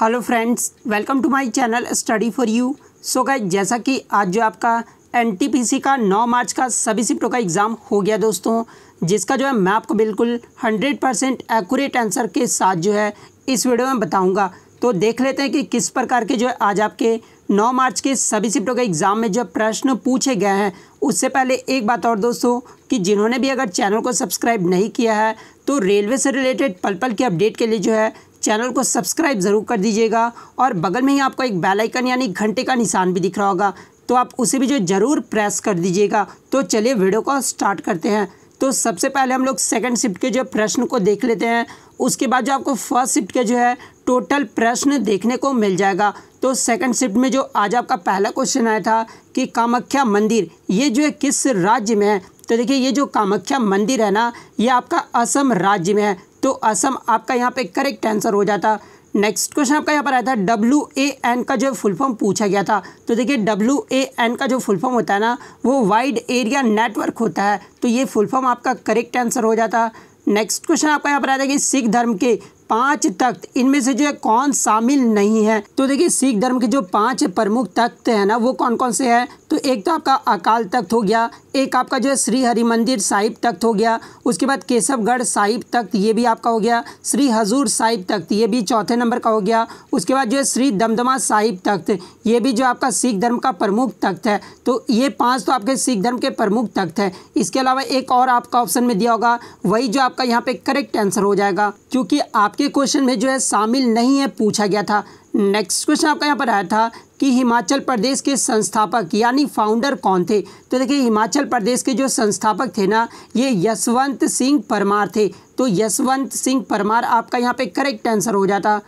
hello friends welcome to my channel study for you so guys जैसा कि आज जो आपका एनटीपीसी का 9 मार्च का सभी शिफ्टों का एग्ज़ाम हो गया दोस्तों जिसका जो है मैं आपको बिल्कुल 100 परसेंट एक्यूरेट आंसर के साथ जो है इस वीडियो में बताऊंगा तो देख लेते हैं कि किस प्रकार के जो है आज आपके नौ मार्च के सभी शिफ्टों के एग्ज़ाम में जो प्रश्न पूछे गए हैं उससे पहले एक बात और दोस्तों कि जिन्होंने भी अगर चैनल को सब्सक्राइब नहीं किया है तो रेलवे से रिलेटेड पल पल की अपडेट के लिए जो है चैनल को सब्सक्राइब ज़रूर कर दीजिएगा और बगल में ही आपको एक बेल आइकन यानी घंटे का निशान भी दिख रहा होगा तो आप उसे भी जो ज़रूर प्रेस कर दीजिएगा तो चलिए वीडियो को स्टार्ट करते हैं तो सबसे पहले हम लोग सेकंड शिफ्ट के जो प्रश्न को देख लेते हैं उसके बाद जो आपको फर्स्ट शिफ्ट के जो है टोटल प्रश्न देखने को मिल जाएगा तो सेकंड शिफ्ट में जो आज आपका पहला क्वेश्चन आया था कि कामाख्या मंदिर ये जो है किस राज्य में है तो देखिए ये जो कामाख्या मंदिर है ना ये आपका असम राज्य में है तो असम आपका यहाँ पे करेक्ट आंसर हो जाता नेक्स्ट क्वेश्चन आपका यहाँ पर आया था डब्ल्यू ए एन का जो फुल फॉर्म पूछा गया था तो देखिए डब्ल्यू ए एन का जो फुल फॉर्म होता है ना वो वाइड एरिया नेटवर्क होता है तो ये फुल फॉर्म आपका करेक्ट आंसर हो जाता नेक्स्ट क्वेश्चन आपका यहाँ पर आया था कि सिख धर्म के पांच तख्त इनमें से जो है कौन शामिल नहीं है तो देखिए सिख धर्म के जो पांच प्रमुख तख्त हैं ना वो कौन कौन से हैं तो एक तो आपका अकाल तख्त हो गया एक आपका जो है श्री हरि मंदिर साहिब तख्त हो गया उसके बाद केशवगढ़ साहिब तख्त ये भी आपका हो गया श्री हजूर साहिब तख्त ये भी चौथे नंबर का हो गया उसके बाद जो है श्री दमदमा साहिब तख्त ये भी जो आपका सिख धर्म का प्रमुख तख्त है तो ये पाँच तो आपके सिख धर्म के प्रमुख तख्त है इसके अलावा एक और आपका ऑप्शन में दिया होगा वही जो आपका यहाँ पे करेक्ट आंसर हो जाएगा क्योंकि आपके क्वेश्चन में जो है शामिल नहीं है पूछा गया था नेक्स्ट क्वेश्चन आपका यहाँ पर आया था कि हिमाचल प्रदेश के संस्थापक यानी फाउंडर कौन थे तो देखिए हिमाचल प्रदेश के जो संस्थापक थे ना ये यशवंत सिंह परमार थे तो यशवंत सिंह परमार आपका यहाँ पे करेक्ट आंसर हो जाता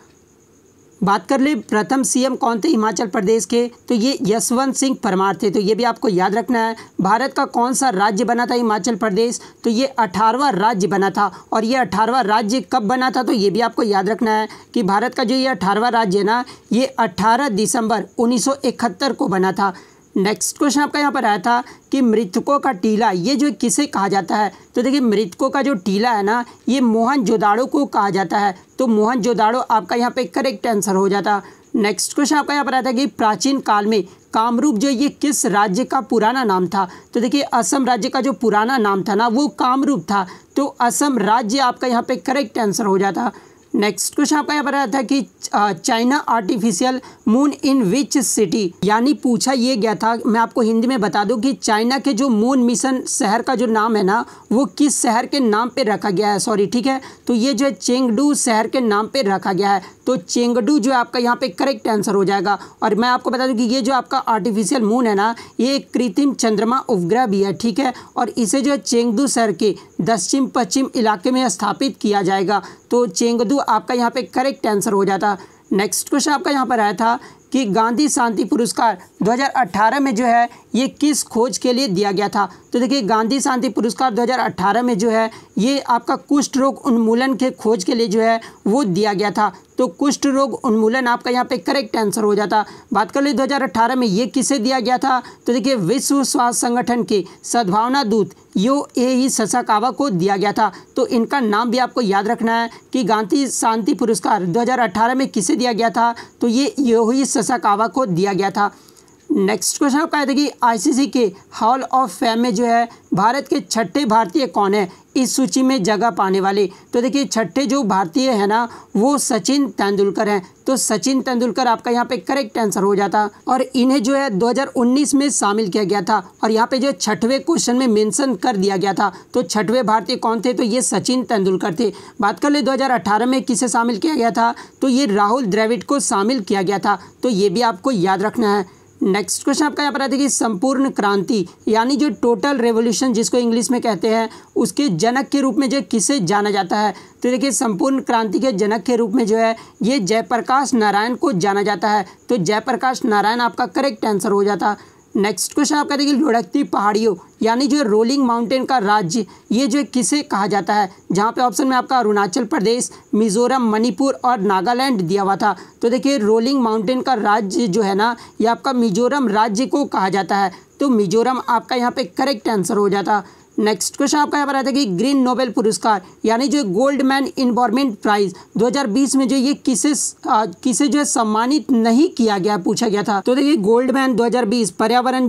बात कर ले प्रथम सीएम कौन थे हिमाचल प्रदेश के तो ये यशवंत सिंह परमार थे तो ये भी आपको याद रखना है भारत का कौन सा राज्य बना था हिमाचल प्रदेश तो ये अठारहवा राज्य बना था और ये अठारहवा राज्य कब बना था तो ये भी आपको याद रखना है कि भारत का जो ये अठारहवा राज्य है ना ये अठारह दिसंबर उन्नीस को बना था नेक्स्ट क्वेश्चन आपका यहाँ पर आया था कि मृतकों का टीला ये जो किसे कहा जाता है तो देखिए मृतकों का जो टीला है ना ये मोहन जोदाड़ो को कहा जाता है तो मोहन जोदाड़ो आपका यहाँ पे करेक्ट आंसर हो जाता नेक्स्ट क्वेश्चन आपका यहाँ पर आया था कि प्राचीन काल में कामरूप जो ये किस राज्य का पुराना नाम था तो देखिए असम राज्य का जो पुराना नाम था ना वो कामरूप था तो असम राज्य आपका यहाँ पर करेक्ट आंसर हो जाता नेक्स्ट क्वेश्चन आपका यहाँ पर आया था कि China artificial moon in which city यानी पूछा ये गया था मैं आपको हिंदी में बता दूं कि चाइना के जो मून मिशन शहर का जो नाम है ना वो किस शहर के नाम पे रखा गया है सॉरी ठीक है तो ये जो है चेंगडू शहर के नाम पे रखा गया है तो चेंगडू जो है आपका यहाँ पे करेक्ट आंसर हो जाएगा और मैं आपको बता दूँ कि ये जो आपका आर्टिफिशियल मून है ना ये कृत्रिम चंद्रमा उपग्रह भी है ठीक है और इसे जो है चेंगडू शहर के दक्षिण पश्चिम इलाके में स्थापित किया जाएगा तो चेंगदू आपका यहाँ पे करेक्ट आंसर हो जाता नेक्स्ट क्वेश्चन आपका यहाँ पर आया था कि गांधी शांति पुरस्कार 2018 में जो है ये किस खोज के लिए दिया गया था तो देखिए गांधी शांति पुरस्कार 2018 में जो है ये आपका कुष्ठ रोग उन्मूलन के खोज के लिए जो है वो दिया गया था तो कुष्ठ रोग उन्मूलन आपका यहाँ पे करेक्ट आंसर हो जाता बात कर ली 2018 में ये किसे दिया गया था तो देखिए विश्व स्वास्थ्य संगठन के सद्भावना दूत यो ए ही ससाकावा को दिया गया था तो इनका नाम भी आपको याद रखना है कि गांधी शांति पुरस्कार 2018 में किसे दिया गया था तो ये यो ही ससाकावा को दिया गया था नेक्स्ट क्वेश्चन आपका कि आईसीसी के हॉल ऑफ फेम में जो है भारत के छठे भारतीय कौन है इस सूची में जगह पाने वाले तो देखिए छठे जो भारतीय है ना वो सचिन तेंदुलकर हैं तो सचिन तेंदुलकर आपका यहाँ पे करेक्ट आंसर हो जाता और इन्हें जो है 2019 में शामिल किया गया था और यहाँ पे जो छठवें क्वेश्चन में मेंशन कर दिया गया था तो छठवें भारतीय कौन थे तो ये सचिन तेंदुलकर थे बात कर ले 2018 में किसे शामिल किया गया था तो ये राहुल द्रविड़ को शामिल किया गया था तो ये भी आपको याद रखना है नेक्स्ट क्वेश्चन आपका यहाँ पर आता है कि संपूर्ण क्रांति यानी जो टोटल रेवोल्यूशन जिसको इंग्लिश में कहते हैं उसके जनक के रूप में जो किसे जाना जाता है तो देखिए संपूर्ण क्रांति के जनक के रूप में जो है ये जयप्रकाश नारायण को जाना जाता है तो जयप्रकाश नारायण आपका करेक्ट आंसर हो जाता नेक्स्ट क्वेश्चन आपका देखिए लुढ़कती पहाड़ियों यानी जो रोलिंग माउंटेन का राज्य ये जो किसे कहा जाता है जहाँ पे ऑप्शन में आपका अरुणाचल प्रदेश मिजोरम मणिपुर और नागालैंड दिया हुआ था तो देखिए रोलिंग माउंटेन का राज्य जो है ना ये आपका मिजोरम राज्य को कहा जाता है तो मिजोरम आपका यहाँ पे करेक्ट आंसर हो जाता नेक्स्ट क्वेश्चन आपका यहाँ पर आता है कि ग्रीन नोबेल पुरस्कार यानी जो गोल्ड मैन इन्वायरमेंट प्राइज 2020 में जो ये किसे किसे जो है सम्मानित नहीं किया गया पूछा गया था तो देखिए गोल्ड मैन 2020 पर्यावरण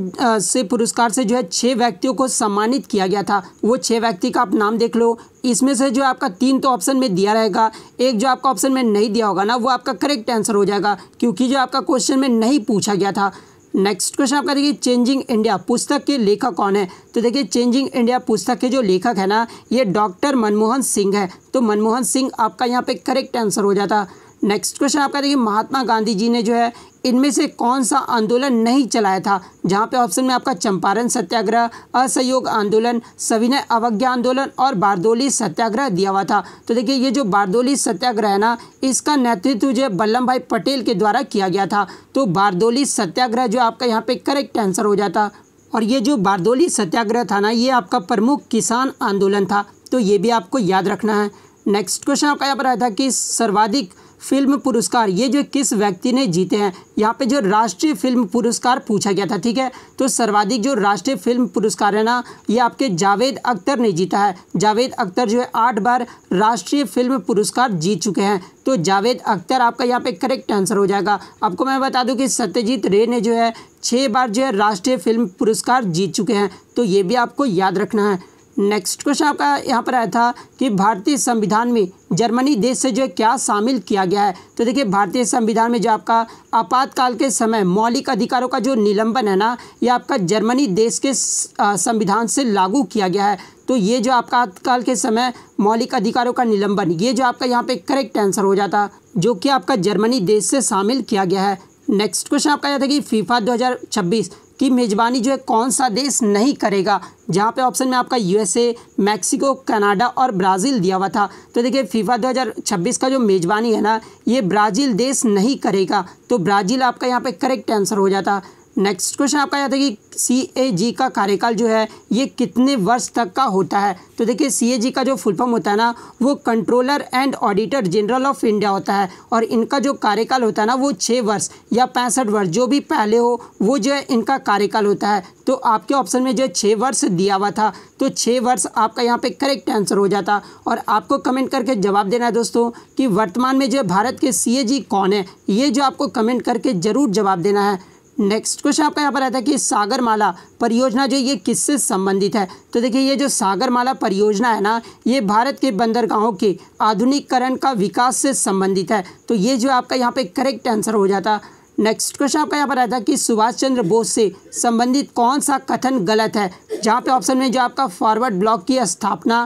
से पुरस्कार से जो है छः व्यक्तियों को सम्मानित किया गया था वो छः व्यक्ति का आप नाम देख लो इसमें से जो आपका तीन तो ऑप्शन में दिया रहेगा एक जो आपका ऑप्शन में नहीं दिया होगा ना वो आपका करेक्ट आंसर हो जाएगा क्योंकि जो आपका क्वेश्चन में नहीं पूछा गया था नेक्स्ट क्वेश्चन आपका देखिए चेंजिंग इंडिया पुस्तक के लेखक कौन है तो देखिए चेंजिंग इंडिया पुस्तक के जो लेखक है ना ये डॉक्टर मनमोहन सिंह है तो मनमोहन सिंह आपका यहाँ पे करेक्ट आंसर हो जाता नेक्स्ट क्वेश्चन आपका देखिए महात्मा गांधी जी ने जो है इनमें से कौन सा आंदोलन नहीं चलाया था जहाँ पे ऑप्शन में आपका चंपारण सत्याग्रह असहयोग आंदोलन सविनय अवज्ञा आंदोलन और बारदोली सत्याग्रह दिया हुआ था तो देखिए ये जो बारदोली सत्याग्रह है ना इसका नेतृत्व जो है वल्लभ भाई पटेल के द्वारा किया गया था तो बारदोली सत्याग्रह जो आपका यहाँ पर करेक्ट आंसर हो जाता और ये जो बारदोली सत्याग्रह था ना ये आपका प्रमुख किसान आंदोलन था तो ये भी आपको याद रखना है नेक्स्ट क्वेश्चन आपका यहाँ पर आया था कि सर्वाधिक फिल्म पुरस्कार ये जो किस व्यक्ति ने जीते हैं यहाँ पे जो राष्ट्रीय फिल्म पुरस्कार पूछा गया था ठीक है तो सर्वाधिक जो राष्ट्रीय फिल्म पुरस्कार है ना ये आपके जावेद अख्तर ने जीता है जावेद अख्तर जो है आठ बार राष्ट्रीय फिल्म पुरस्कार जीत चुके हैं तो जावेद अख्तर आपका यहाँ पे करेक्ट आंसर हो जाएगा आपको मैं बता दूँ कि सत्यजीत रे ने जो है छः बार जो है राष्ट्रीय फिल्म पुरस्कार जीत चुके हैं तो ये भी आपको याद रखना है नेक्स्ट क्वेश्चन आपका यहाँ पर आया था कि भारतीय संविधान में जर्मनी देश से जो है क्या शामिल किया गया है तो देखिए भारतीय संविधान में जो आपका आपातकाल के समय मौलिक अधिकारों का जो निलंबन है ना ये आपका जर्मनी देश के संविधान से लागू किया गया है तो ये जो आपका आपातकाल के समय मौलिक अधिकारों का निलंबन ये जो आपका यहाँ पर करेक्ट आंसर हो जाता जो कि आपका जर्मनी देश से शामिल किया गया है नेक्स्ट क्वेश्चन आपका आया था कि फीफा 2026 कि मेज़बानी जो है कौन सा देश नहीं करेगा जहाँ पे ऑप्शन में आपका यूएसए मैक्सिको कनाडा और ब्राज़ील दिया हुआ था तो देखिए फीफा 2026 का जो मेज़बानी है ना ये ब्राज़ील देश नहीं करेगा तो ब्राज़ील आपका यहाँ पे करेक्ट आंसर हो जाता नेक्स्ट क्वेश्चन आपका याद है कि सी ए जी का कार्यकाल जो है ये कितने वर्ष तक का होता है तो देखिए सी ए जी का जो फुल फॉर्म होता है ना वो controller and auditor general of India होता है और इनका जो कार्यकाल होता है ना वो छः वर्ष या पैंसठ वर्ष जो भी पहले हो वो जो है इनका कार्यकाल होता है तो आपके ऑप्शन में जो है छः वर्ष दिया हुआ था तो छः वर्ष आपका यहाँ पर करेक्ट आंसर हो जाता और आपको कमेंट करके जवाब देना है दोस्तों कि वर्तमान में जो है भारत के सी कौन है ये जो आपको कमेंट करके ज़रूर जवाब देना है नेक्स्ट क्वेश्चन आपका यहाँ पर रहता है कि सागरमाला परियोजना जो ये किससे संबंधित है तो देखिए ये जो सागरमाला परियोजना है ना ये भारत के बंदरगाहों के आधुनिकीकरण का विकास से संबंधित है तो ये जो आपका यहाँ पे करेक्ट आंसर हो जाता नेक्स्ट क्वेश्चन आपका यहाँ पर आया था कि सुभाष चंद्र बोस से संबंधित कौन सा कथन गलत है जहाँ पे ऑप्शन में जो आपका फॉरवर्ड ब्लॉक की स्थापना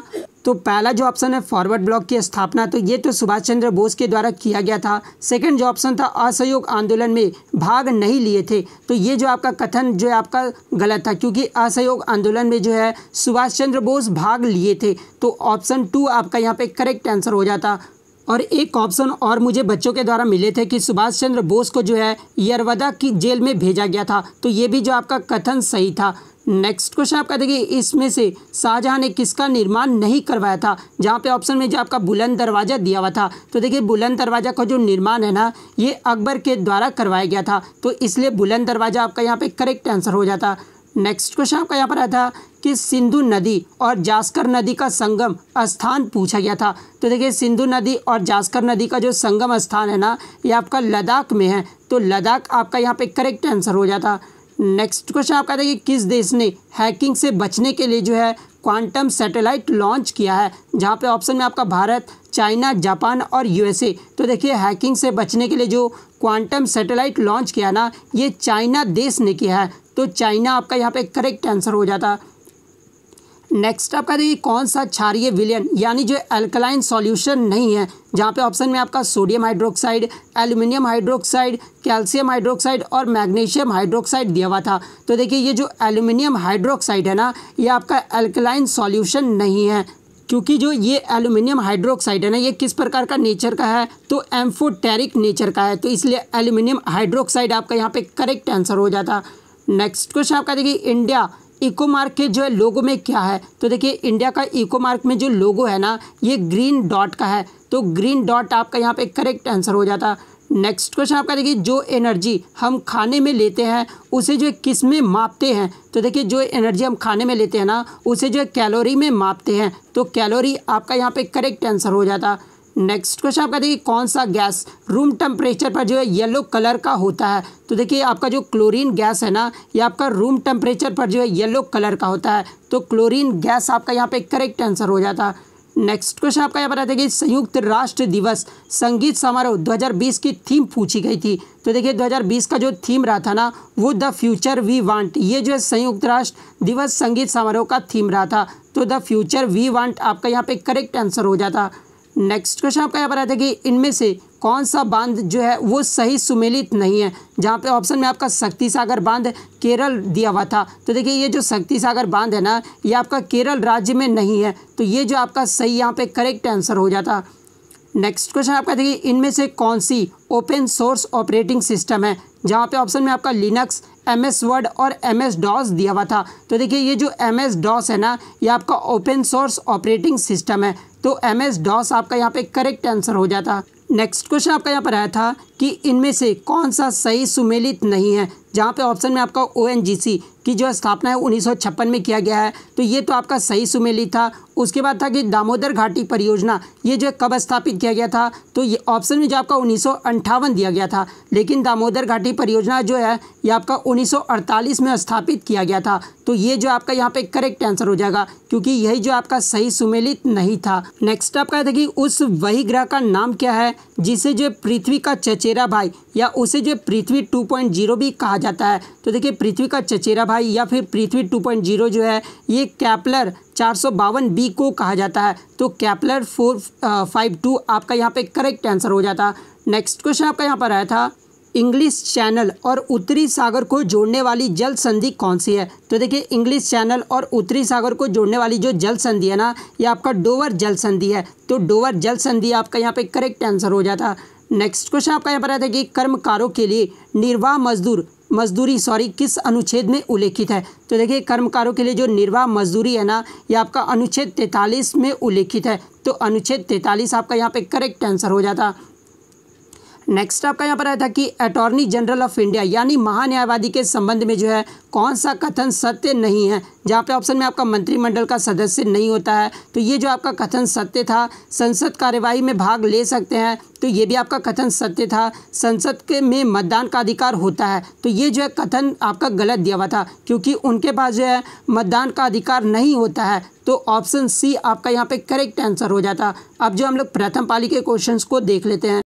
तो पहला जो ऑप्शन है फॉरवर्ड ब्लॉक की स्थापना तो ये तो सुभाष चंद्र बोस के द्वारा किया गया था सेकंड जो ऑप्शन था असहयोग आंदोलन में भाग नहीं लिए थे तो ये जो आपका कथन जो है आपका गलत था क्योंकि असहयोग आंदोलन में जो है सुभाष चंद्र बोस भाग लिए थे तो ऑप्शन टू आपका यहाँ पे करेक्ट आंसर हो जाता और एक ऑप्शन और मुझे बच्चों के द्वारा मिले थे कि सुभाष चंद्र बोस को जो है यरवदा की जेल में भेजा गया था तो ये भी जो आपका कथन सही था नेक्स्ट क्वेश्चन आपका देखिए इसमें से शाहजहाँ ने किसका निर्माण नहीं करवाया था जहाँ पे ऑप्शन में जो आपका बुलंद दरवाज़ा दिया हुआ था तो देखिए बुलंद दरवाज़ा का जो निर्माण है ना ये अकबर के द्वारा करवाया गया था तो इसलिए बुलंद दरवाज़ा आपका यहाँ पे करेक्ट आंसर हो जाता नेक्स्ट क्वेश्चन आपका यहाँ पर आया था कि सिंधु नदी और जास्कर नदी का संगम स्थान पूछा गया था तो देखिए सिंधु नदी और जास्कर नदी का जो संगम स्थान है ना ये आपका लद्दाख में है तो लद्दाख आपका यहाँ पे करेक्ट आंसर हो जाता नेक्स्ट क्वेश्चन आपका था कि किस देश ने हैकिंग से बचने के लिए जो है क्वांटम सैटेलाइट लॉन्च किया है जहाँ पे ऑप्शन में आपका भारत चाइना जापान और यूएसए तो देखिए हैकिंग से बचने के लिए जो क्वांटम सैटेलाइट लॉन्च किया ना ये चाइना देश ने किया है तो चाइना आपका यहाँ पे करेक्ट आंसर हो जाता नेक्स्ट आपका देखिए कौन सा क्षारिय विलियन यानी जो एल्कलाइन सॉल्यूशन नहीं है जहाँ पे ऑप्शन में आपका sodium hydroxide aluminium hydroxide calcium hydroxide और मैग्नीशियम हाइड्रोक्साइड दिया हुआ था तो देखिए ये जो एल्यूमिनियम हाइड्रोक्साइड है ना ये आपका एल्कलाइन सॉल्यूशन नहीं है क्योंकि जो ये एल्यूमिनियम हाइड्रोक्साइड है ना ये किस प्रकार का नेचर का है तो एम्फोटेरिक नेचर का है तो इसलिए एल्यूमिनियम हाइड्रोक्साइड आपका यहाँ पे करेक्ट आंसर हो जाता नेक्स्ट क्वेश्चन आपका देखिए इंडिया इको मार्क के जो है लोगो में क्या है तो देखिए इंडिया का इको मार्क में जो लोगो है ना ये ग्रीन डॉट का है तो ग्रीन डॉट आपका यहाँ पे करेक्ट आंसर हो जाता है नेक्स्ट क्वेश्चन आपका देखिए जो एनर्जी हम खाने में लेते हैं उसे जो किस में मापते हैं तो देखिए जो एनर्जी हम खाने में लेते हैं ना उसे जो कैलोरी में मापते हैं तो कैलोरी आपका यहाँ पे करेक्ट आंसर हो जाता नेक्स्ट क्वेश्चन आपका देखिए कौन सा गैस रूम टेम्परेचर पर जो है येलो कलर का होता है तो देखिए आपका जो क्लोरीन गैस है ना ये आपका रूम टेम्परेचर पर जो है येलो कलर का होता है तो क्लोरीन गैस आपका यहाँ पे करेक्ट आंसर हो जाता है नेक्स्ट क्वेश्चन आपका यहाँ पर आता है कि संयुक्त राष्ट्र दिवस संगीत समारोह 2020 की थीम पूछी गई थी तो देखिए 2020 का जो थीम रहा था ना वो द फ्यूचर वी वांट ये जो है संयुक्त राष्ट्र दिवस संगीत समारोह का थीम रहा था तो द फ्यूचर वी वांट आपका यहाँ पे करेक्ट आंसर हो जाता नेक्स्ट क्वेश्चन आपका यहाँ पर आता है कि इनमें से कौन सा बांध जो है वो सही सुमेलित नहीं है जहाँ पे ऑप्शन में आपका शक्ति सागर बांध केरल दिया हुआ था तो देखिए ये जो शक्ति सागर बांध है ना ये आपका केरल राज्य में नहीं है तो ये जो आपका सही यहाँ पे करेक्ट आंसर हो जाता नेक्स्ट क्वेश्चन आपका देखिए इनमें से कौन सी ओपन सोर्स ऑपरेटिंग सिस्टम है जहाँ पे ऑप्शन में आपका लिनक्स एम एस वर्ड और एम एस डॉस दिया हुआ था तो देखिए ये जो एम एस डॉस है ना ये आपका ओपन सोर्स ऑपरेटिंग सिस्टम है तो एम एस डॉस आपका यहाँ पे करेक्ट आंसर हो जाता नेक्स्ट क्वेश्चन आपका यहाँ पर आया था कि इनमें से कौन सा सही सुमेलित नहीं है जहाँ पे ऑप्शन में आपका ओ की जो स्थापना है उन्नीस में किया गया है तो ये तो आपका सही सुमेलित था उसके बाद था कि दामोदर घाटी परियोजना ये जो कब स्थापित किया गया था तो ये ऑप्शन में जो आपका उन्नीस दिया गया था लेकिन दामोदर घाटी परियोजना जो है ये आपका 1948 में स्थापित किया गया था तो ये जो आपका यहाँ पे करेक्ट आंसर हो जाएगा क्योंकि यही जो आपका सही सुमेलित नहीं था नेक्स्ट आपका था कि उस वही ग्रह का नाम क्या है जिसे जो पृथ्वी का चचेरा भाई या उसे जो पृथ्वी 2.0 भी कहा जाता है तो देखिए पृथ्वी का चचेरा भाई या फिर पृथ्वी 2.0 जो है ये कैपलर चार बी को कहा जाता है तो कैपलर फोर फाइव टू आपका यहाँ पे करेक्ट आंसर हो जाता नेक्स्ट क्वेश्चन आपका यहाँ पर आया था इंग्लिश चैनल और उत्तरी सागर को जोड़ने वाली जल संधि कौन सी है तो देखिए इंग्लिश चैनल और उत्तरी सागर को जोड़ने वाली जो जल संधि है ना ये आपका डोवर जल संधि है तो डोवर जल संधि आपका यहाँ पे करेक्ट आंसर हो जाता नेक्स्ट क्वेश्चन आपका यहाँ पर आता है कि कर्मकारों के लिए निर्वाह मजदूर मजदूरी सॉरी किस अनुच्छेद में उल्लेखित है तो देखिए कर्मकारों के लिए जो निर्वाह मजदूरी है ना ये आपका अनुच्छेद तैंतालीस में उल्लेखित है तो अनुच्छेद तैंतालीस आपका यहाँ पे करेक्ट आंसर हो जाता नेक्स्ट आपका यहाँ पर आया था कि अटॉर्नी जनरल ऑफ इंडिया यानी महान्यायवादी के संबंध में जो है कौन सा कथन सत्य नहीं है जहाँ पे ऑप्शन में आपका मंत्रिमंडल का सदस्य नहीं होता है तो ये जो आपका कथन सत्य था संसद कार्यवाही में भाग ले सकते हैं तो ये भी आपका कथन सत्य था संसद के में मतदान का अधिकार होता है तो ये जो है कथन आपका गलत दिया हुआ था क्योंकि उनके पास जो है मतदान का अधिकार नहीं होता है तो ऑप्शन सी आपका यहाँ पे करेक्ट आंसर हो जाता अब जो हम लोग प्रथम पाली के क्वेश्चंस को देख लेते हैं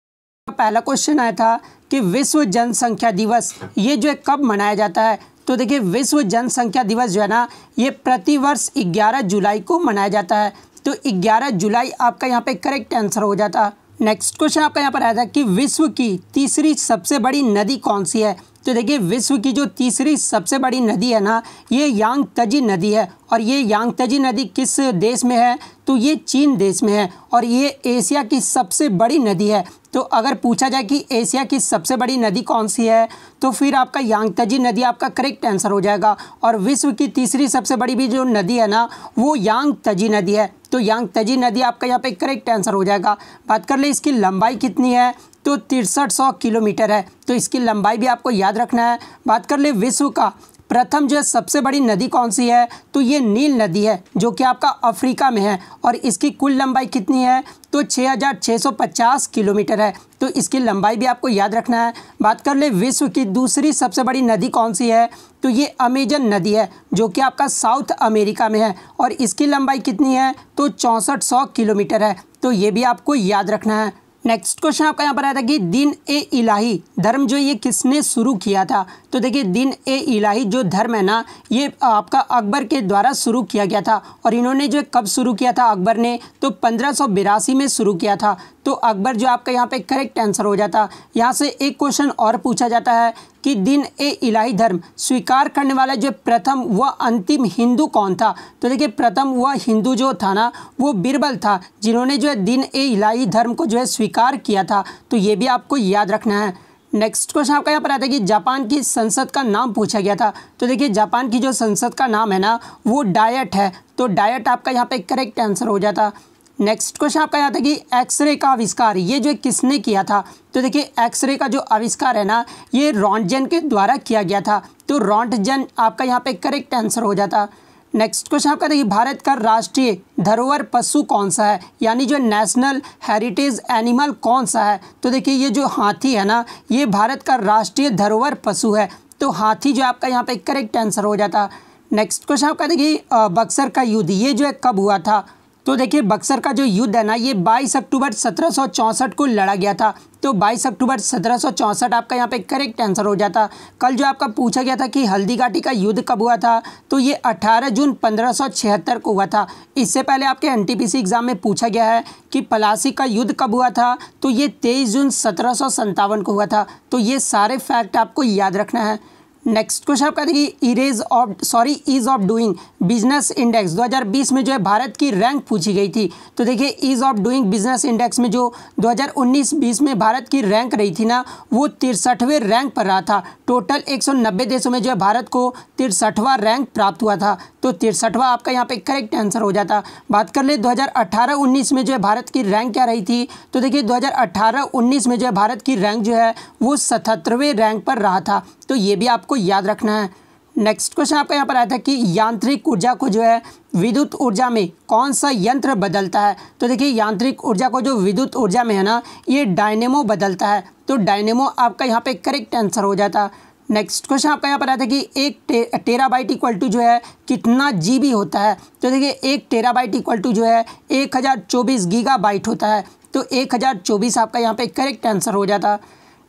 पहला क्वेश्चन आया था कि विश्व जनसंख्या दिवस ये जो है कब मनाया जाता है तो देखिए विश्व जनसंख्या दिवस जो है ना ये प्रतिवर्ष 11 जुलाई को मनाया जाता है तो 11 जुलाई आपका यहाँ पे करेक्ट आंसर हो जाता नेक्स्ट क्वेश्चन आपका यहाँ पर आया था कि विश्व की तीसरी सबसे बड़ी नदी कौन सी है तो देखिए विश्व की जो तीसरी सबसे बड़ी नदी है ना ये यांग तजी नदी है और ये यांग तजी नदी किस देश में है तो ये चीन देश में है और ये एशिया की सबसे बड़ी नदी है तो अगर पूछा जाए कि एशिया की सबसे बड़ी नदी कौन सी है तो फिर आपका यांगताजी नदी आपका करेक्ट आंसर हो जाएगा और विश्व की तीसरी सबसे बड़ी भी जो नदी है ना वो यांगताजी नदी है तो यांगताजी नदी आपका यहाँ पे करेक्ट आंसर हो जाएगा बात कर ले इसकी लंबाई कितनी है तो तिरसठ किलोमीटर है तो इसकी लंबाई भी आपको याद रखना है बात कर ले विश्व का प्रथम जो सबसे बड़ी नदी कौन सी है तो ये नील नदी है जो कि आपका अफ्रीका में है और इसकी कुल लंबाई कितनी है तो 6,650 किलोमीटर है तो इसकी लंबाई भी आपको याद रखना है बात कर ले विश्व की दूसरी सबसे बड़ी नदी कौन सी है तो ये अमेजन नदी है जो कि आपका साउथ अमेरिका में है और इसकी लंबाई कितनी है तो चौंसठ किलोमीटर है तो ये भी आपको याद रखना है नेक्स्ट क्वेश्चन आपका यहाँ पर आया था कि दिन ए इलाही धर्म जो ये किसने शुरू किया था तो देखिए दिन ए इलाही जो धर्म है ना ये आपका अकबर के द्वारा शुरू किया गया था और इन्होंने जो कब शुरू किया था अकबर ने तो पंद्रह में शुरू किया था तो अकबर जो आपका यहाँ पे करेक्ट आंसर हो जाता यहाँ से एक क्वेश्चन और पूछा जाता है कि दिन ए इलाही धर्म स्वीकार करने वाला जो प्रथम व अंतिम हिंदू कौन था तो देखिए प्रथम व हिंदू जो था ना वो बिरबल था जिन्होंने जो है दिन ए इलाही धर्म को जो है स्वीकार किया था तो ये भी आपको याद रखना है नेक्स्ट क्वेश्चन आपका यहाँ पर आता है कि जापान की संसद का नाम पूछा गया था तो देखिए जापान की जो संसद का नाम है ना वो डायट है तो डायट आपका यहाँ पे करेक्ट आंसर हो जाता नेक्स्ट क्वेश्चन आपका यहाँ था कि एक्सरे का आविष्कार ये जो किसने किया था तो देखिए एक्सरे का जो आविष्कार है ना ये रॉन्टजन के द्वारा किया गया था तो रॉन्टजन आपका यहाँ पे करेक्ट आंसर हो जाता नेक्स्ट क्वेश्चन आपका देखिए भारत का राष्ट्रीय धरोहर पशु कौन सा है यानी जो नेशनल हेरिटेज एनिमल कौन सा है तो देखिए ये जो हाथी है ना ये भारत का राष्ट्रीय धरोहर पशु है तो हाथी जो आपका यहाँ पे करेक्ट आंसर हो जाता नेक्स्ट क्वेश्चन आपका देखिए बक्सर का युद्ध ये जो है कब हुआ था तो देखिए बक्सर का जो युद्ध है ना ये 22 अक्टूबर 1764 को लड़ा गया था तो 22 अक्टूबर 1764 आपका यहाँ पे करेक्ट आंसर हो जाता कल जो आपका पूछा गया था कि हल्दी घाटी का युद्ध कब हुआ था तो ये 18 जून 1576 को हुआ था इससे पहले आपके एनटीपीसी एग्ज़ाम में पूछा गया है कि पलासी का युद्ध कब हुआ था तो ये तेईस जून सत्रह को हुआ था तो ये सारे फैक्ट आपको याद रखना है नेक्स्ट क्वेश्चन आपका देखिए erase of sorry ease of doing business index 2020 में जो है भारत की रैंक पूछी गई थी तो देखिए ease of doing business index में जो 2019-20 में भारत की रैंक रही थी ना वो तिरसठवें रैंक पर रहा था टोटल 190 देशों में जो है भारत को तिरसठवा रैंक प्राप्त हुआ था तो तिरसठवा आपका यहाँ पे करेक्ट आंसर हो जाता बात कर ले 2018-19 में जो है भारत की रैंक क्या रही थी तो देखिए 2018-19 में जो है भारत की रैंक जो है वो सतहत्तरवें रैंक पर रहा था तो ये भी आपको आपको याद रखना है नेक्स्ट क्वेश्चन आपका यहाँ पर आया था कि यांत्रिक ऊर्जा को जो है विद्युत ऊर्जा में कौन सा यंत्र बदलता है तो देखिए यांत्रिक ऊर्जा को जो विद्युत ऊर्जा में है ना ये डायनेमो बदलता है तो डायनेमो आपका यहाँ पे करेक्ट आंसर हो जाता नेक्स्ट क्वेश्चन आपका यहाँ पर आया था कि एक टे, टेरा बाइट इक्वल टू जो है कितना जी होता है तो देखिए एक टेरा बाइट इक्वल टू जो है एक हज़ार होता है तो एक आपका यहाँ पर करेक्ट आंसर हो जाता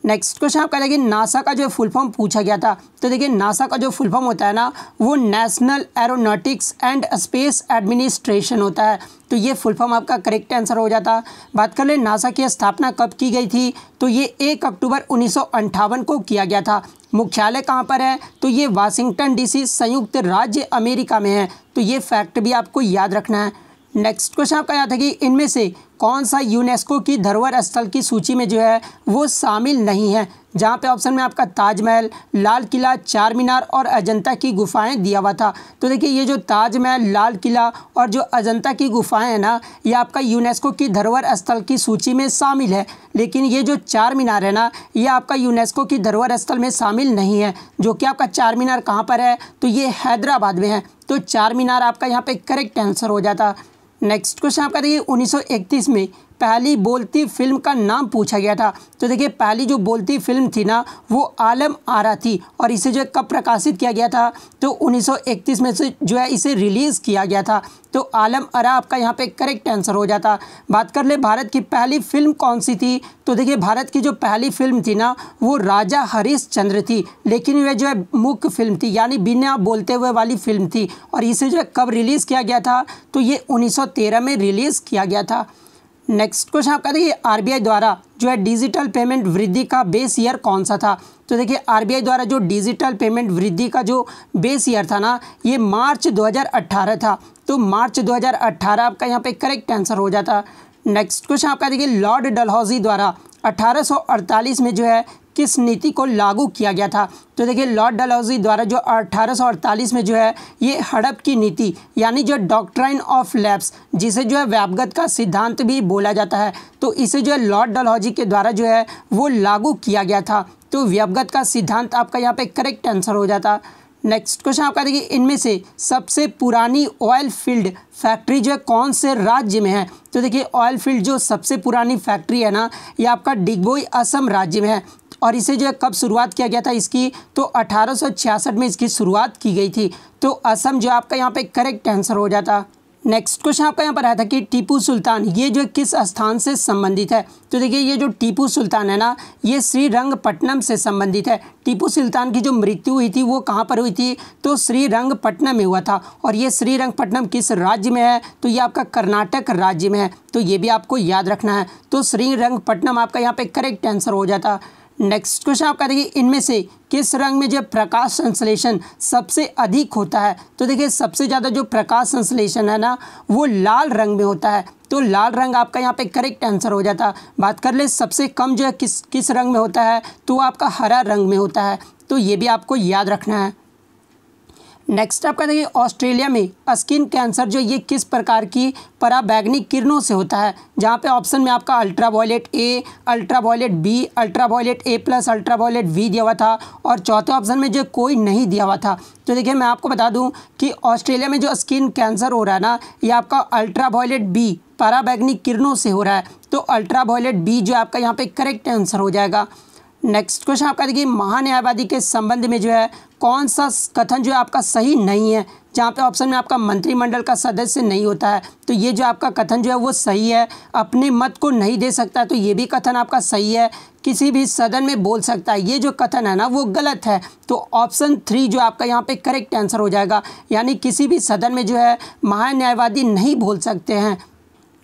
नेक्स्ट क्वेश्चन आपका देखिए नासा का जो फुल फॉर्म पूछा गया था तो देखिए नासा का जो फुल फॉर्म होता है ना वो National Aeronautics and Space Administration होता है तो ये फुल फॉर्म आपका करेक्ट आंसर हो जाता बात कर ले नासा की स्थापना कब की गई थी तो ये एक अक्टूबर उन्नीस को किया गया था मुख्यालय कहाँ पर है तो ये वाशिंगटन डीसी संयुक्त राज्य अमेरिका में है तो ये फैक्ट भी आपको याद रखना है नेक्स्ट क्वेश्चन आपका याद है कि इनमें से कौन सा यूनेस्को की धरोहर स्थल की सूची में जो है वो शामिल नहीं है जहाँ पे ऑप्शन में आपका ताजमहल लाल किला चार मीनार और अजंता की गुफाएं दिया हुआ था तो देखिए ये जो ताजमहल लाल किला और जो अजंता की गुफाएं हैं ना ये आपका यूनेस्को की धरोहर स्थल की सूची में शामिल है लेकिन ये जो चार मीनार है ना ये आपका यूनेस्को की धरोहर स्थल में शामिल नहीं है जो कि आपका चार मीनार कहाँ पर है तो ये हैदराबाद में है तो चार मीनार आपका यहाँ पर करेक्ट आंसर हो जाता नेक्स्ट क्वेश्चन आपका देखिए 1931 में पहली बोलती फिल्म का नाम पूछा गया था तो देखिए पहली जो बोलती फिल्म थी ना वो आलम आरा थी और इसे जो कब प्रकाशित किया गया था तो 1931 में से जो है इसे रिलीज़ किया गया था तो आलम आरा आपका यहाँ पे करेक्ट आंसर हो जाता बात कर ले भारत की पहली फिल्म कौन सी थी तो देखिए भारत की जो पहली फिल्म थी ना वो राजा हरीश चंद्र थी लेकिन वह जो है मुख्य फिल्म थी यानी बिना बोलते हुए वाली फिल्म थी और इसे जो है कब रिलीज़ किया गया था तो ये 1913 में रिलीज़ किया गया था नेक्स्ट क्वेश्चन आपका देखिए आरबीआई द्वारा जो है डिजिटल पेमेंट वृद्धि का बेस ईयर कौन सा था तो देखिए आरबीआई द्वारा जो डिजिटल पेमेंट वृद्धि का जो बेस ईयर था ना ये मार्च 2018 था तो मार्च 2018 आपका यहाँ पे करेक्ट आंसर हो जाता नेक्स्ट क्वेश्चन आपका देखिए लॉर्ड डलहौजी द्वारा 1848 में जो है किस नीति को लागू किया गया था तो देखिए लॉर्ड डलहौजी द्वारा जो 1848 में जो है ये हड़प की नीति यानी जो डॉक्ट्राइन ऑफ लैब्स जिसे जो है व्यापगत का सिद्धांत भी बोला जाता है तो इसे जो है लॉर्ड डलहौजी के द्वारा जो है वो लागू किया गया था तो व्यापगत का सिद्धांत आपका यहाँ पे करेक्ट आंसर हो जाता नेक्स्ट क्वेश्चन आपका देखिए इनमें से सबसे पुरानी ऑयल फील्ड फैक्ट्री जो है कौन से राज्य में है तो देखिए ऑयल फील्ड जो सबसे पुरानी फैक्ट्री है ना ये आपका डिगबोई असम राज्य में है और इसे जो है कब शुरुआत किया गया था इसकी तो अठारह में इसकी शुरुआत की गई थी तो असम जो आपका यहाँ पे करेक्ट आंसर हो जाता नेक्स्ट क्वेश्चन आपका यहाँ पर आया था कि टीपू सुल्तान ये जो किस स्थान से संबंधित है तो देखिए ये जो टीपू सुल्तान है ना ये श्रीरंगपट्टनम से संबंधित है टीपू सुल्तान की जो मृत्यु हुई थी वो कहाँ पर हुई थी तो श्रीरंगपट्टनम में हुआ था और ये श्रीरंगपट्टनम किस राज्य में है तो ये आपका कर्नाटक राज्य में है तो ये भी आपको याद रखना है तो श्रीरंगपट्टनम आपका यहाँ पर करेक्ट आंसर हो जाता नेक्स्ट क्वेश्चन आपका देखिए इनमें से किस रंग में जो प्रकाश संश्लेषण सबसे अधिक होता है तो देखिए सबसे ज़्यादा जो प्रकाश संश्लेषण है ना वो लाल रंग में होता है तो लाल रंग आपका यहाँ पे करेक्ट आंसर हो जाता बात कर ले सबसे कम जो है किस किस रंग में होता है तो आपका हरा रंग में होता है तो ये भी आपको याद रखना है नेक्स्ट आपका देखिए ऑस्ट्रेलिया में स्किन कैंसर जो ये किस प्रकार की पराबैग्निक किरणों से होता है जहाँ पे ऑप्शन में आपका ultraviolet A ultraviolet B ultraviolet A plus ultraviolet V दिया हुआ था और चौथे ऑप्शन में जो कोई नहीं दिया हुआ था तो देखिए मैं आपको बता दूँ कि ऑस्ट्रेलिया में जो स्किन कैंसर हो रहा है ना ये आपका अल्ट्रा वायलेट बी पराबैग्नी किरणों से हो रहा है तो अल्ट्रा वायलेट बी जो आपका यहाँ पर करेक्ट आंसर हो जाएगा नेक्स्ट क्वेश्चन आपका देखिए महान्यायवादी के संबंध में जो है कौन सा कथन जो है आपका सही नहीं है जहाँ पे ऑप्शन में आपका मंत्रिमंडल का सदस्य नहीं होता है तो ये जो आपका कथन जो है वो सही है अपने मत को नहीं दे सकता तो ये भी कथन आपका सही है किसी भी सदन में बोल सकता है ये जो कथन है ना वो गलत है तो ऑप्शन थ्री जो आपका यहाँ पे करेक्ट आंसर हो जाएगा यानी किसी भी सदन में जो है महान्यायवादी नहीं बोल सकते हैं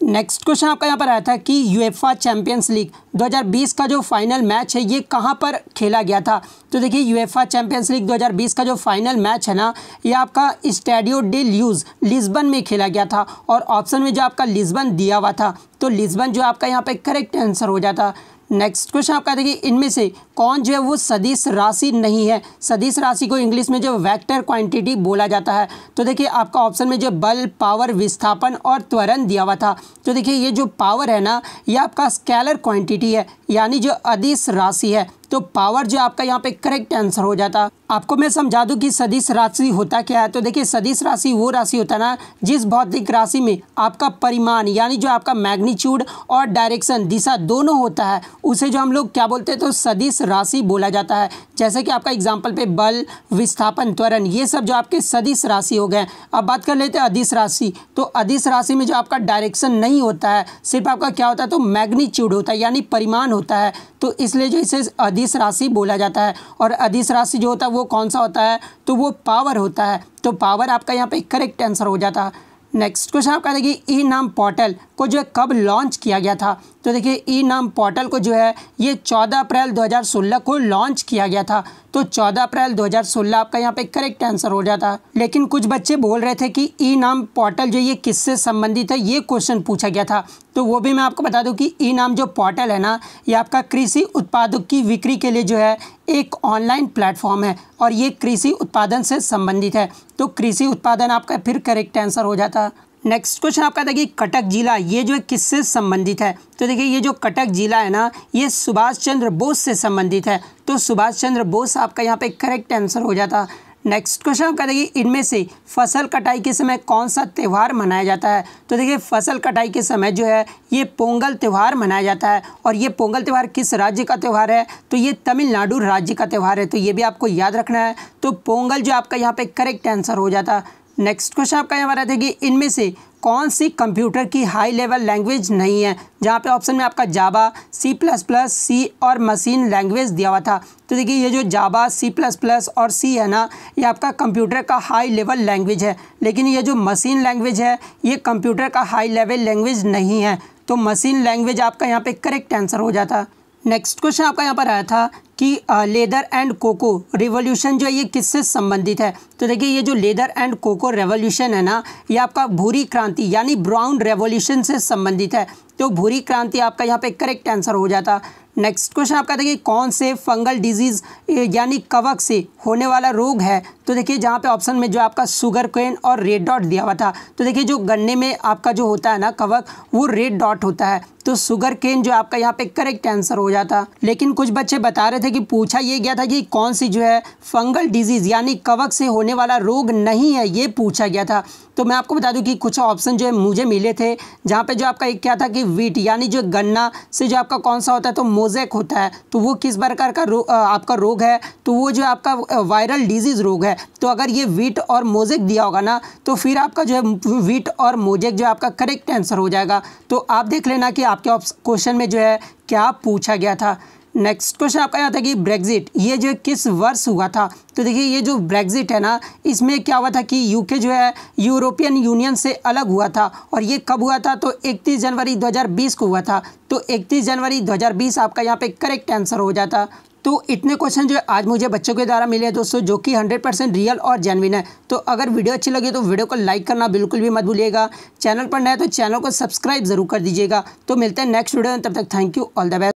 नेक्स्ट क्वेश्चन आपका यहाँ पर आया था कि यूएफा चैंपियंस लीग 2020 का जो फाइनल मैच है ये कहाँ पर खेला गया था तो देखिए यूएफा चैंपियंस लीग 2020 का जो फाइनल मैच है ना ये आपका स्टेडियो डे ल्यूज लिस्बन में खेला गया था और ऑप्शन में जो आपका लिस्बन दिया हुआ था तो लिस्बन जो आपका यहाँ पे करेक्ट आंसर हो जाता नेक्स्ट क्वेश्चन आपका देखिए इनमें से कौन जो है वो सदिश राशि नहीं है सदिश राशि को इंग्लिश में जो वेक्टर क्वांटिटी बोला जाता है तो देखिए आपका ऑप्शन में जो बल पावर विस्थापन और त्वरण दिया हुआ था तो देखिए ये जो पावर है ना ये आपका स्केलर क्वांटिटी है यानी जो अदिश राशि है तो पावर जो आपका यहाँ पे करेक्ट आंसर हो जाता आपको मैं समझा दूँ कि सदिश राशि होता क्या है तो देखिए सदिश राशि वो राशि होता है ना जिस भौतिक राशि में आपका परिमाण यानी जो आपका मैग्नीट्यूड और डायरेक्शन दिशा दोनों होता है उसे जो हम लोग क्या बोलते हैं तो सदिश राशि बोला जाता है जैसे कि आपका एग्जाम्पल पे बल विस्थापन त्वरण ये सब जो आपके सदिश राशि हो गए अब बात कर लेते हैं अधिस राशि तो अधिस राशि में जो आपका डायरेक्शन नहीं होता है सिर्फ आपका क्या होता है तो मैग्नीच्यूड होता है यानी परिमाण होता है तो इसलिए जो इसे अधिस अधिस राशि बोला जाता है और अधिस राशि जो होता है वो कौन सा होता है तो वो पावर होता है तो पावर आपका यहाँ पे करेक्ट आंसर हो जाता है नेक्स्ट क्वेश्चन आपका देखिए ई नाम पोर्टल को जो कब लॉन्च किया गया था तो देखिए ई नाम पोर्टल को जो है ये 14 अप्रैल 2016 को लॉन्च किया गया था तो 14 अप्रैल 2016 आपका यहाँ पे करेक्ट आंसर हो जाता लेकिन कुछ बच्चे बोल रहे थे कि ई नाम पोर्टल जो ये किससे संबंधित है ये क्वेश्चन पूछा गया था तो वो भी मैं आपको बता दूं कि ई नाम जो पोर्टल है ना ये आपका कृषि उत्पादों की बिक्री के लिए जो है एक ऑनलाइन प्लेटफॉर्म है और ये कृषि उत्पादन से संबंधित है तो कृषि उत्पादन आपका फिर करेक्ट आंसर हो जाता नेक्स्ट क्वेश्चन आपका देखिए कटक जिला ये जो है किससे संबंधित है तो देखिए ये जो कटक जिला है ना ये सुभाष चंद्र बोस से संबंधित है तो सुभाष चंद्र बोस आपका यहाँ पे करेक्ट आंसर हो जाता नेक्स्ट क्वेश्चन आपका देखिए इनमें से फसल कटाई के समय कौन सा त्यौहार मनाया जाता है तो देखिए फसल कटाई के समय जो है ये पोंगल त्यौहार मनाया जाता है और ये पोंगल त्यौहार किस राज्य का त्यौहार है तो ये तमिलनाडु राज्य का त्यौहार है तो ये भी आपको याद रखना है तो पोंगल जो आपका यहाँ पर करेक्ट आंसर हो जाता है नेक्स्ट क्वेश्चन आपका यहाँ हमारा था कि इनमें से कौन सी कंप्यूटर की हाई लेवल लैंग्वेज नहीं है जहाँ पे ऑप्शन में आपका जाबा सी प्लस प्लस सी और मशीन लैंग्वेज दिया हुआ था तो देखिए ये जो जाबा सी प्लस प्लस और सी है ना ये आपका कंप्यूटर का हाई लेवल लैंग्वेज है लेकिन ये जो मशीन लैंग्वेज है ये कंप्यूटर का हाई लेवल लैंग्वेज नहीं है तो मशीन लैंग्वेज आपका यहाँ पर करेक्ट आंसर हो जाता नेक्स्ट क्वेश्चन आपका यहाँ पर आया था कि लेदर एंड कोको रिवोल्यूशन जो है ये किससे संबंधित है तो देखिए ये जो लेदर एंड कोको रेवोल्यूशन है ना ये आपका भूरी क्रांति यानी ब्राउन रेवोल्यूशन से संबंधित है तो भूरी क्रांति आपका यहाँ पे करेक्ट आंसर हो जाता नेक्स्ट क्वेश्चन आपका देखिए कौन से फंगल डिजीज़ यानी कवक से होने वाला रोग है तो देखिए जहाँ पे ऑप्शन में जो आपका शुगर क्वेन और रेड डॉट दिया हुआ था तो देखिए जो गन्ने में आपका जो होता है ना कवक वो रेड डॉट होता है तो शुगर केन जो आपका यहाँ पे करेक्ट आंसर हो जाता लेकिन कुछ बच्चे बता रहे थे कि पूछा ये गया था कि कौन सी जो है फंगल डिजीज़ यानी कवक से होने होने वाला रोग नहीं है ये पूछा गया था तो मैं आपको बता दूं कि कुछ ऑप्शन जो है मुझे मिले थे जहाँ पे जो आपका एक क्या था कि वीट यानी जो गन्ना से जो आपका कौन सा होता है तो मोजेक होता है तो वो किस प्रकार का रो, आपका रोग है तो वो जो आपका वायरल डिजीज़ रोग है तो अगर ये वीट और मोजेक दिया होगा ना तो फिर आपका जो है वीट और मोजेक जो आपका करेक्ट आंसर हो जाएगा तो आप देख लेना कि आपके क्वेश्चन में जो है क्या पूछा गया था नेक्स्ट क्वेश्चन आपका यहाँ था कि ब्रेग्जिट ये जो किस वर्ष हुआ था तो देखिए ये जो ब्रेग्जिट है ना इसमें क्या हुआ था कि यूके जो है यूरोपियन यूनियन से अलग हुआ था और ये कब हुआ था तो 31 जनवरी 2020 को हुआ था तो 31 जनवरी 2020 आपका यहाँ पे करेक्ट आंसर हो जाता तो इतने क्वेश्चन जो आज मुझे बच्चों के द्वारा मिले हैं दोस्तों जो कि 100 परसेंट रियल और जेनविन है तो अगर वीडियो अच्छी लगी तो वीडियो को लाइक करना बिल्कुल भी मत भूलिएगा चैनल पर नया तो चैनल को सब्सक्राइब जरूर कर दीजिएगा तो मिलते हैं नेक्स्ट वीडियो में तब तक thank you all the best